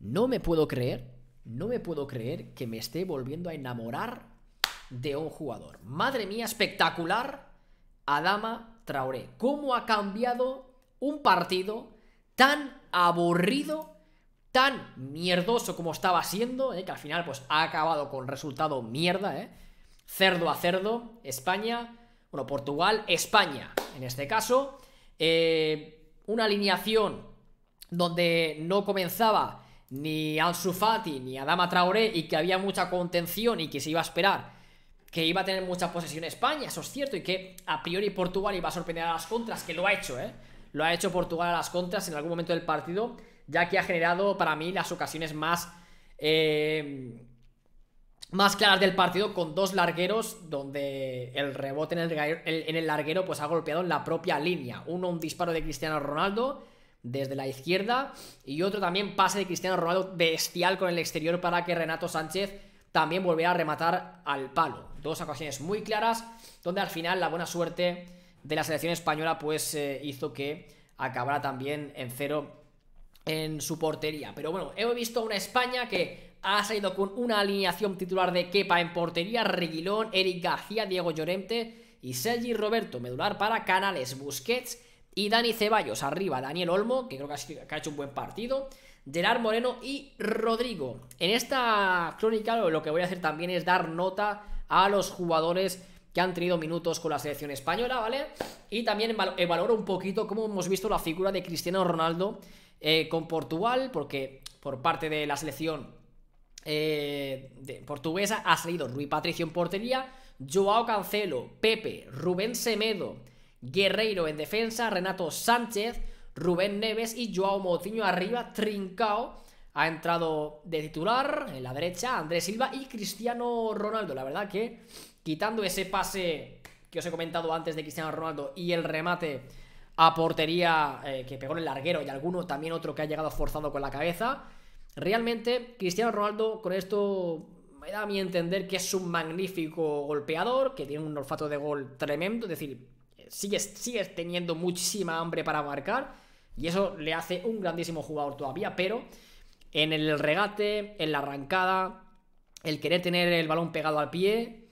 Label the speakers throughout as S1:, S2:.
S1: No me puedo creer, no me puedo creer que me esté volviendo a enamorar de un jugador. Madre mía, espectacular. Adama Traoré. ¿Cómo ha cambiado un partido tan aburrido, tan mierdoso como estaba siendo? Eh? Que al final pues ha acabado con resultado mierda, eh. Cerdo a cerdo, España, bueno, Portugal, España. En este caso, eh, una alineación donde no comenzaba ni Al Fati ni Adama Traoré y que había mucha contención y que se iba a esperar que iba a tener mucha posesión España, eso es cierto, y que a priori Portugal iba a sorprender a las contras, que lo ha hecho, ¿eh? Lo ha hecho Portugal a las contras en algún momento del partido, ya que ha generado para mí las ocasiones más... Eh, más claras del partido con dos largueros donde el rebote en el, en el larguero pues ha golpeado en la propia línea. Uno un disparo de Cristiano Ronaldo desde la izquierda. Y otro también pase de Cristiano Ronaldo bestial con el exterior para que Renato Sánchez también volviera a rematar al palo. Dos ocasiones muy claras, donde al final la buena suerte de la selección española pues eh, hizo que acabara también en cero en su portería. Pero bueno, he visto una España que ha salido con una alineación titular de Kepa en portería, Reguilón, Eric García, Diego Llorente y Sergi Roberto, medular para Canales, Busquets y Dani Ceballos arriba, Daniel Olmo, que creo que ha, hecho un buen partido. Gerard Moreno y Rodrigo. En esta crónica lo que voy a hacer también es dar nota a los jugadores que han tenido minutos con la selección española, ¿vale? Y también valoro un poquito cómo hemos visto la figura de Cristiano Ronaldo eh, con Portugal, porque por parte de la selección eh, portuguesa ha salido Rui Patricio en portería, Joao Cancelo, Pepe, Rubén Semedo, Guerreiro en defensa, Renato Sánchez, Rubén Neves y Joao Moutinho arriba, Trincao ha entrado de titular en la derecha, Andrés Silva y Cristiano Ronaldo. La verdad que quitando ese pase que os he comentado antes de Cristiano Ronaldo y el remate a portería eh, que pegó en el larguero y alguno también otro que ha llegado forzado con la cabeza, realmente Cristiano Ronaldo con esto me da a mi entender que es un magnífico golpeador, que tiene un olfato de gol tremendo, es decir, Sigue teniendo muchísima hambre para marcar y eso le hace un grandísimo jugador todavía, pero en el regate, en la arrancada, el querer tener el balón pegado al pie,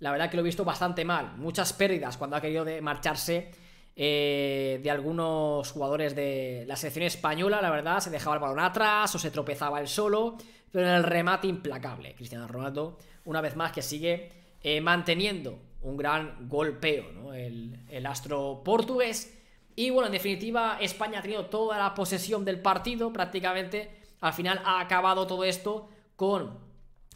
S1: la verdad que lo he visto bastante mal. Muchas pérdidas cuando ha querido marcharse eh, de algunos jugadores de la selección española, la verdad, se dejaba el balón atrás o se tropezaba él solo, pero en el remate implacable. Cristiano Ronaldo, una vez más, que sigue eh, manteniendo un gran golpeo, ¿no? El, astro portugués. Y bueno, en definitiva, España ha tenido toda la posesión del partido prácticamente. Al final ha acabado todo esto con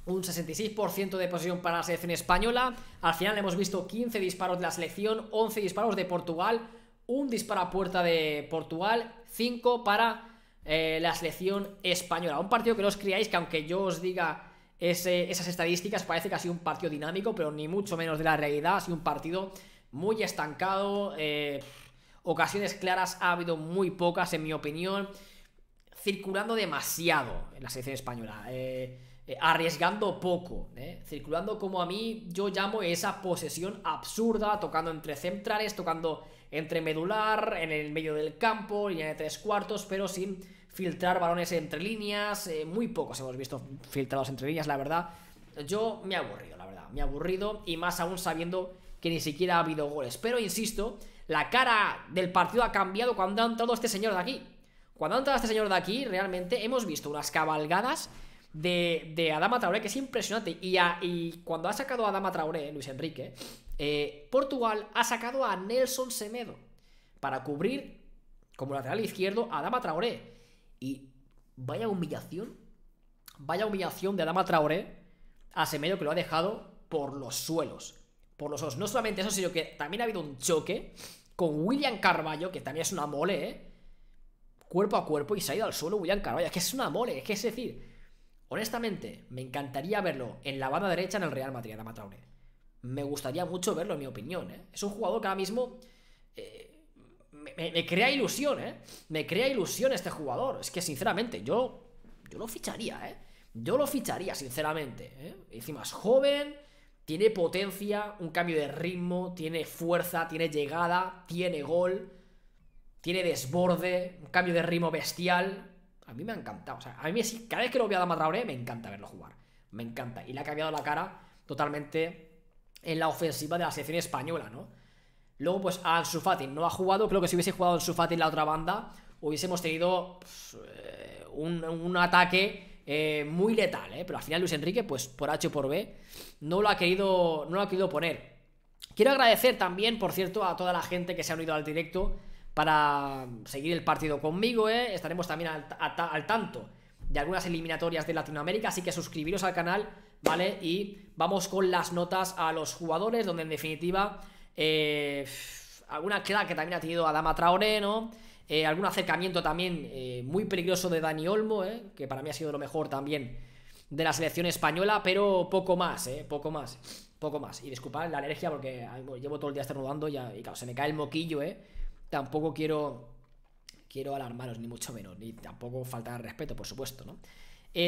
S1: un 66% de posesión para la selección española. Al final hemos visto 15 disparos de la selección, 11 disparos de Portugal, un disparo a puerta de Portugal, 5 para eh, la selección española. Un partido que no os creáis que aunque yo os diga esas estadísticas, parece que ha sido un partido dinámico, pero ni mucho menos de la realidad, ha sido un partido muy estancado, eh, ocasiones claras ha habido muy pocas, en mi opinión, circulando demasiado en la selección española. Eh, eh, arriesgando poco, circulando como a mí yo llamo esa posesión absurda, tocando entre centrales, tocando entre medular, en el medio del campo, línea de tres cuartos, pero sin filtrar balones entre líneas, eh, muy pocos hemos visto filtrados entre líneas, la verdad. Yo me he aburrido, la verdad, me he aburrido y más aún sabiendo que ni siquiera ha habido goles. Pero insisto, la cara del partido ha cambiado cuando ha entrado este señor de aquí. Cuando ha entrado este señor de aquí, realmente hemos visto unas cabalgadas de, de Adama Traoré que es impresionante. Y, cuando ha sacado a Adama Traoré, Luis Enrique, eh, Portugal ha sacado a Nelson Semedo para cubrir como lateral izquierdo a Adama Traoré. Y vaya humillación, vaya humillación de Adama Traoré hace medio que lo ha dejado por los suelos. Por los suelos. No solamente eso, sino que también ha habido un choque con William Carballo, que también es una mole, ¿eh? Cuerpo a cuerpo y se ha ido al suelo William Carballo. que es una mole, es que es decir, honestamente, me encantaría verlo en la banda derecha en el Real Madrid, Adama Traoré. Me gustaría mucho verlo, en mi opinión, ¿eh? Es un jugador que ahora mismo. Eh, me, crea ilusión, ¿eh? Me crea ilusión este jugador. Es que, sinceramente, yo, yo lo ficharía, ¿eh? Yo lo ficharía, sinceramente. ¿eh? Encima es joven, tiene potencia, un cambio de ritmo, tiene fuerza, tiene llegada, tiene gol, tiene desborde, un cambio de ritmo bestial. A mí me ha encantado. O sea, a mí cada vez que lo veo a Dama me encanta verlo jugar. Me encanta. Y le ha cambiado la cara totalmente en la ofensiva de la selección española, ¿no? Luego, pues a Fati no ha jugado. Creo que si hubiese jugado Ansu Fati la otra banda, hubiésemos tenido pues, eh, un, ataque eh, muy letal. ¿eh? Pero al final Luis Enrique, pues por H por B, no lo ha querido, no lo ha querido poner. Quiero agradecer también, por cierto, a toda la gente que se ha unido al directo para seguir el partido conmigo. ¿eh? Estaremos también al, al tanto de algunas eliminatorias de Latinoamérica, así que suscribiros al canal, ¿vale? Y vamos con las notas a los jugadores, donde en definitiva eh, alguna queda que también ha tenido Adama Traoré, ¿no? Eh, algún acercamiento también eh, muy peligroso de Dani Olmo, que para mí ha sido lo mejor también de la selección española, pero poco más, ¿eh? poco más, poco más. Y disculpad la alergia porque llevo todo el día estornudando y, y claro, se me cae el moquillo, ¿eh? Tampoco quiero, quiero alarmaros, ni mucho menos, ni tampoco faltar respeto, por supuesto, ¿no?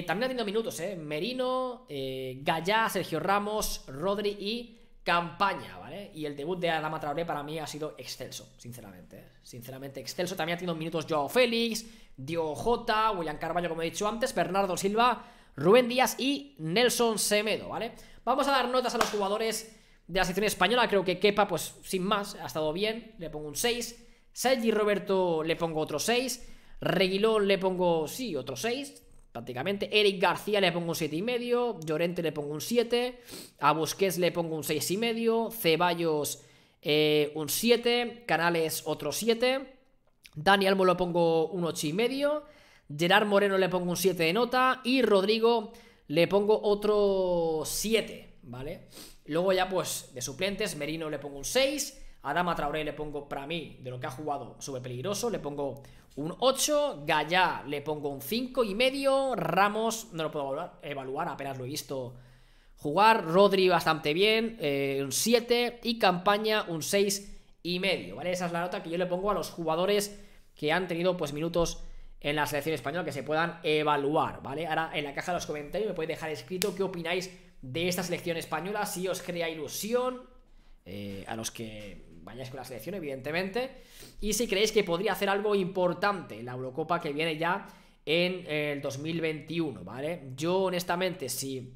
S1: también ha tenido minutos, ¿eh? Merino, Gallá, Sergio Ramos, Rodri y campaña, ¿vale? Y el debut de Adama Traoré para mí ha sido excelso, sinceramente. ¿eh? Sinceramente, excelso. También ha tenido minutos Joao Félix, Dio Jota, William Carballo, como he dicho antes, Bernardo Silva, Rubén Díaz y Nelson Semedo, ¿vale? Vamos a dar notas a los jugadores de la sección española. Creo que Kepa, pues sin más, ha estado bien. Le pongo un 6. Sergi Roberto le pongo otro 6. Reguilón le pongo, sí, otro 6 prácticamente. Eric García le pongo un 7,5, Llorente le pongo un 7, a Busquets le pongo un 6,5, Ceballos eh, un 7, Canales otro 7, Dani Almo le pongo un 8,5, Gerard Moreno le pongo un 7 de nota y Rodrigo le pongo otro 7, ¿vale? Luego ya pues de suplentes, Merino le pongo un 6, Adama Traoré le pongo, para mí, de lo que ha jugado, sube peligroso, le pongo un 8. Gallá le pongo un 5 y medio. Ramos, no lo puedo evaluar, apenas lo he visto jugar. Rodri bastante bien, eh, un 7. Y Campaña un 6 y medio, ¿vale? Esa es la nota que yo le pongo a los jugadores que han tenido, pues, minutos en la selección española que se puedan evaluar, ¿vale? Ahora en la caja de los comentarios me podéis dejar escrito qué opináis de esta selección española, si os crea ilusión, eh, a los que vayáis con la selección, evidentemente. Y si creéis que podría hacer algo importante en la Eurocopa que viene ya en eh, el 2021, ¿vale? Yo, honestamente, si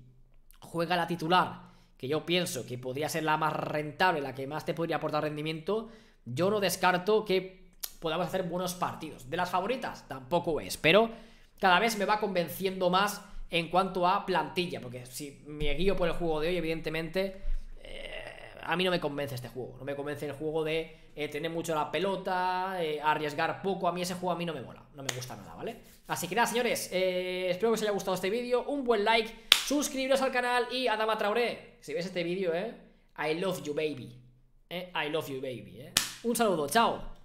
S1: juega la titular, que yo pienso que podría ser la más rentable, la que más te podría aportar rendimiento, yo no descarto que podamos hacer buenos partidos. De las favoritas, tampoco es, pero cada vez me va convenciendo más en cuanto a plantilla, porque si me guío por el juego de hoy, evidentemente a mí no me convence este juego. No me convence el juego de eh, tener mucho la pelota, eh, arriesgar poco. A mí ese juego a mí no me mola, no me gusta nada, ¿vale? Así que nada, señores, eh, espero que os haya gustado este vídeo. Un buen like, suscribiros al canal y Adama Traoré, si ves este vídeo, ¿eh? I love you, baby. I love you, baby, ¿eh? Un saludo, chao.